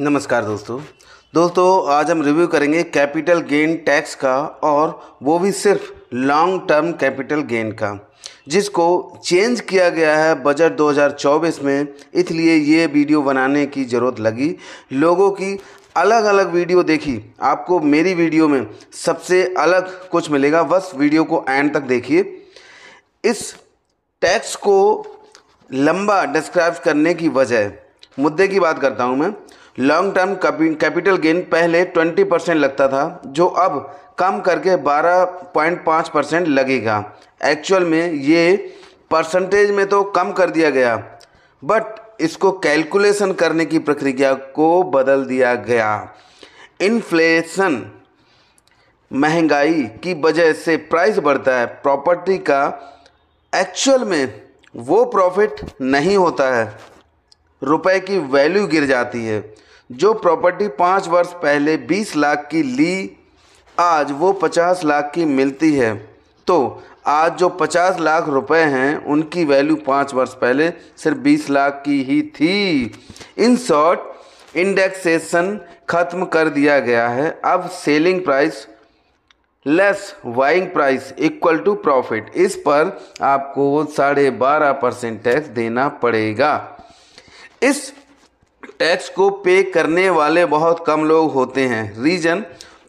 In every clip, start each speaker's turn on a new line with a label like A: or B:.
A: नमस्कार दोस्तों दोस्तों आज हम रिव्यू करेंगे कैपिटल गेन टैक्स का और वो भी सिर्फ लॉन्ग टर्म कैपिटल गेन का जिसको चेंज किया गया है बजट 2024 में इसलिए ये वीडियो बनाने की ज़रूरत लगी लोगों की अलग अलग वीडियो देखी आपको मेरी वीडियो में सबसे अलग कुछ मिलेगा बस वीडियो को एंड तक देखिए इस टैक्स को लंबा डिस्क्राइब करने की वजह मुद्दे की बात करता हूँ मैं लॉन्ग टर्म कैपिटल गेन पहले 20 परसेंट लगता था जो अब कम करके 12.5 परसेंट लगेगा एक्चुअल में ये परसेंटेज में तो कम कर दिया गया बट इसको कैलकुलेशन करने की प्रक्रिया को बदल दिया गया इन्फ्लेशन महंगाई की वजह से प्राइस बढ़ता है प्रॉपर्टी का एक्चुअल में वो प्रॉफिट नहीं होता है रुपए की वैल्यू गिर जाती है जो प्रॉपर्टी पाँच वर्ष पहले बीस लाख की ली आज वो पचास लाख की मिलती है तो आज जो पचास लाख रुपए हैं उनकी वैल्यू पाँच वर्ष पहले सिर्फ बीस लाख की ही थी इन शॉर्ट इंडेक्सेशन खत्म कर दिया गया है अब selling price less buying price equal to profit इस पर आपको साढ़े बारह परसेंट टैक्स देना पड़ेगा इस टैक्स को पे करने वाले बहुत कम लोग होते हैं रीजन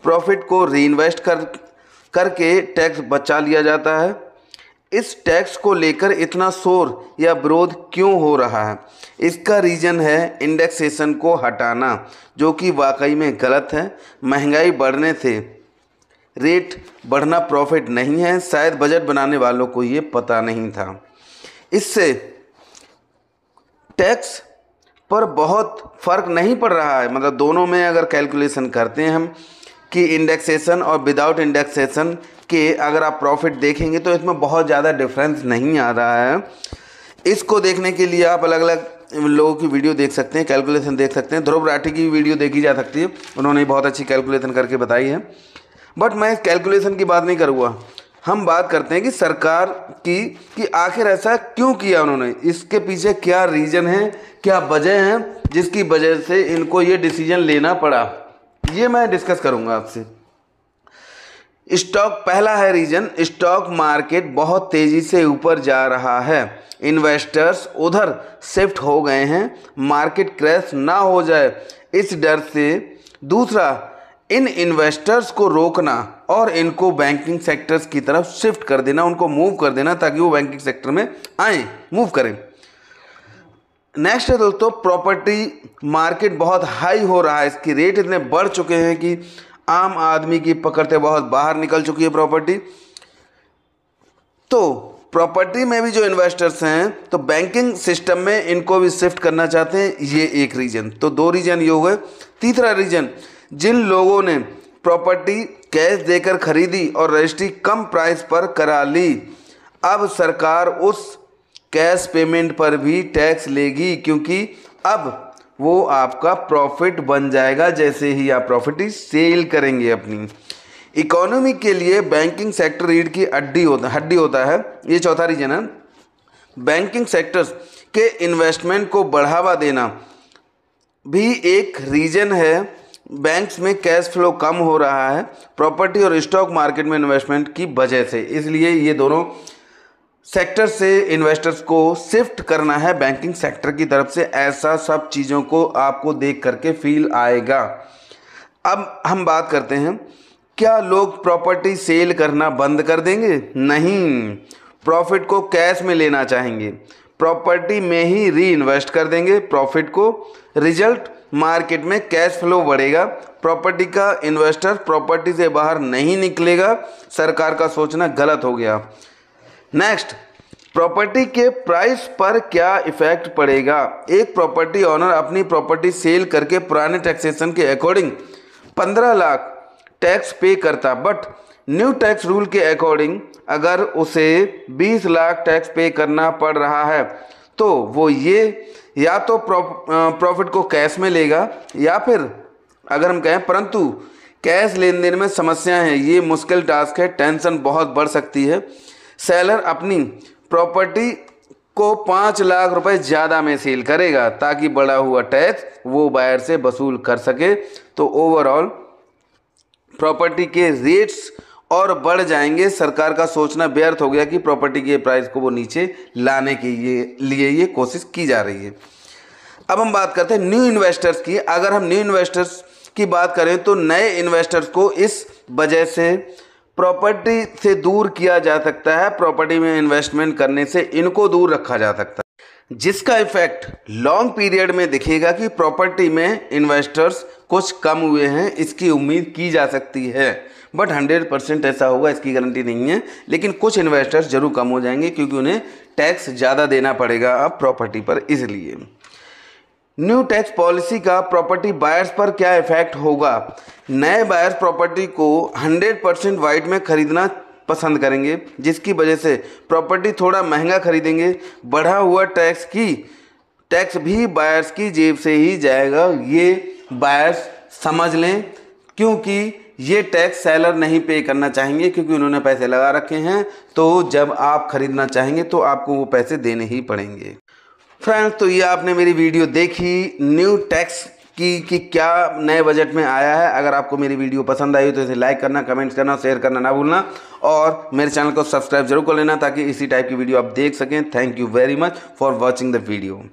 A: प्रॉफिट को रीइन्वेस्ट कर करके टैक्स बचा लिया जाता है इस टैक्स को लेकर इतना शोर या विरोध क्यों हो रहा है इसका रीज़न है इंडेक्सेशन को हटाना जो कि वाकई में गलत है महंगाई बढ़ने से रेट बढ़ना प्रॉफिट नहीं है शायद बजट बनाने वालों को ये पता नहीं था इससे टैक्स पर बहुत फ़र्क नहीं पड़ रहा है मतलब दोनों में अगर कैलकुलेशन करते हैं हम कि इंडेक्सेशन और विदाउट इंडेक्सेशन के अगर आप प्रॉफिट देखेंगे तो इसमें बहुत ज़्यादा डिफरेंस नहीं आ रहा है इसको देखने के लिए आप अलग अलग लोगों की वीडियो देख सकते हैं कैलकुलेशन देख सकते हैं ध्रुव राठी की वीडियो देखी जा सकती है उन्होंने बहुत अच्छी कैलकुलेशन करके बताई है बट मैं कैलकुलेशन की बात नहीं करूँगा हम बात करते हैं कि सरकार की कि आखिर ऐसा क्यों किया उन्होंने इसके पीछे क्या रीज़न है क्या वजह है जिसकी वजह से इनको ये डिसीजन लेना पड़ा ये मैं डिस्कस करूँगा आपसे स्टॉक पहला है रीजन स्टॉक मार्केट बहुत तेज़ी से ऊपर जा रहा है इन्वेस्टर्स उधर शिफ्ट हो गए हैं मार्केट क्रैश ना हो जाए इस डर से दूसरा इन इन्वेस्टर्स को रोकना और इनको बैंकिंग सेक्टर्स की तरफ शिफ्ट कर देना उनको मूव कर देना ताकि वो बैंकिंग सेक्टर में आए मूव करें नेक्स्ट है दोस्तों प्रॉपर्टी मार्केट बहुत हाई हो रहा है इसकी रेट इतने बढ़ चुके हैं कि आम आदमी की पकड़ से बहुत बाहर निकल चुकी है प्रॉपर्टी तो प्रॉपर्टी में भी जो इन्वेस्टर्स हैं तो बैंकिंग सिस्टम में इनको भी शिफ्ट करना चाहते हैं ये एक रीज़न तो दो रीज़न ये हो गए तीसरा रीज़न जिन लोगों ने प्रॉपर्टी कैश देकर खरीदी और रजिस्ट्री कम प्राइस पर करा ली अब सरकार उस कैश पेमेंट पर भी टैक्स लेगी क्योंकि अब वो आपका प्रॉफिट बन जाएगा जैसे ही आप प्रॉफिट सेल करेंगे अपनी इकोनॉमी के लिए बैंकिंग सेक्टर रीढ़ की हड्डी होता हड्डी होता है ये चौथा रीजन है बैंकिंग सेक्टर्स के इन्वेस्टमेंट को बढ़ावा देना भी एक रीजन है बैंक्स में कैश फ्लो कम हो रहा है प्रॉपर्टी और स्टॉक मार्केट में इन्वेस्टमेंट की वजह से इसलिए ये दोनों सेक्टर से इन्वेस्टर्स को शिफ्ट करना है बैंकिंग सेक्टर की तरफ से ऐसा सब चीज़ों को आपको देख करके फील आएगा अब हम बात करते हैं क्या लोग प्रॉपर्टी सेल करना बंद कर देंगे नहीं प्रॉफिट को कैश में लेना चाहेंगे प्रॉपर्टी में ही री इन्वेस्ट कर देंगे प्रॉफिट को रिजल्ट मार्केट में कैश फ्लो बढ़ेगा प्रॉपर्टी का इन्वेस्टर प्रॉपर्टी से बाहर नहीं निकलेगा सरकार का सोचना गलत हो गया नेक्स्ट प्रॉपर्टी के प्राइस पर क्या इफेक्ट पड़ेगा एक प्रॉपर्टी ऑनर अपनी प्रॉपर्टी सेल करके पुराने टैक्सेशन के अकॉर्डिंग 15 लाख टैक्स पे करता बट न्यू टैक्स रूल के अकॉर्डिंग अगर उसे 20 लाख टैक्स पे करना पड़ रहा है तो वो ये या तो प्रॉफिट को कैश में लेगा या फिर अगर हम कहें परंतु कैश लेन देन में समस्या है ये मुश्किल टास्क है टेंशन बहुत बढ़ सकती है सेलर अपनी प्रॉपर्टी को पाँच लाख रुपए ज़्यादा में सेल करेगा ताकि बढ़ा हुआ टैक्स वो बायर से वसूल कर सके तो ओवरऑल प्रॉपर्टी के रेट्स और बढ़ जाएंगे सरकार का सोचना व्यर्थ हो गया कि प्रॉपर्टी के प्राइस को वो नीचे लाने के लिए ये कोशिश की जा रही है अब हम बात करते हैं न्यू इन्वेस्टर्स की अगर हम न्यू इन्वेस्टर्स की बात करें तो नए इन्वेस्टर्स को इस वजह से प्रॉपर्टी से दूर किया जा सकता है प्रॉपर्टी में इन्वेस्टमेंट करने से इनको दूर रखा जा सकता है जिसका इफेक्ट लॉन्ग पीरियड में दिखेगा कि प्रॉपर्टी में इन्वेस्टर्स कुछ कम हुए हैं इसकी उम्मीद की जा सकती है बट 100 परसेंट ऐसा होगा इसकी गारंटी नहीं है लेकिन कुछ इन्वेस्टर्स जरूर कम हो जाएंगे क्योंकि उन्हें टैक्स ज़्यादा देना पड़ेगा अब प्रॉपर्टी पर इसलिए न्यू टैक्स पॉलिसी का प्रॉपर्टी बायर्स पर क्या इफेक्ट होगा नए बायर्स प्रॉपर्टी को 100 परसेंट वाइट में खरीदना पसंद करेंगे जिसकी वजह से प्रॉपर्टी थोड़ा महंगा खरीदेंगे बढ़ा हुआ टैक्स की टैक्स भी बायर्स की जेब से ही जाएगा ये बायर्स समझ लें क्योंकि ये टैक्स सेलर नहीं पे करना चाहेंगे क्योंकि उन्होंने पैसे लगा रखे हैं तो जब आप ख़रीदना चाहेंगे तो आपको वो पैसे देने ही पड़ेंगे फ्रेंड्स तो ये आपने मेरी वीडियो देखी न्यू टैक्स कि कि क्या नए बजट में आया है अगर आपको मेरी वीडियो पसंद आई तो इसे लाइक करना कमेंट्स करना शेयर करना ना भूलना और मेरे चैनल को सब्सक्राइब जरूर कर लेना ताकि इसी टाइप की वीडियो आप देख सकें thank you very much for watching the video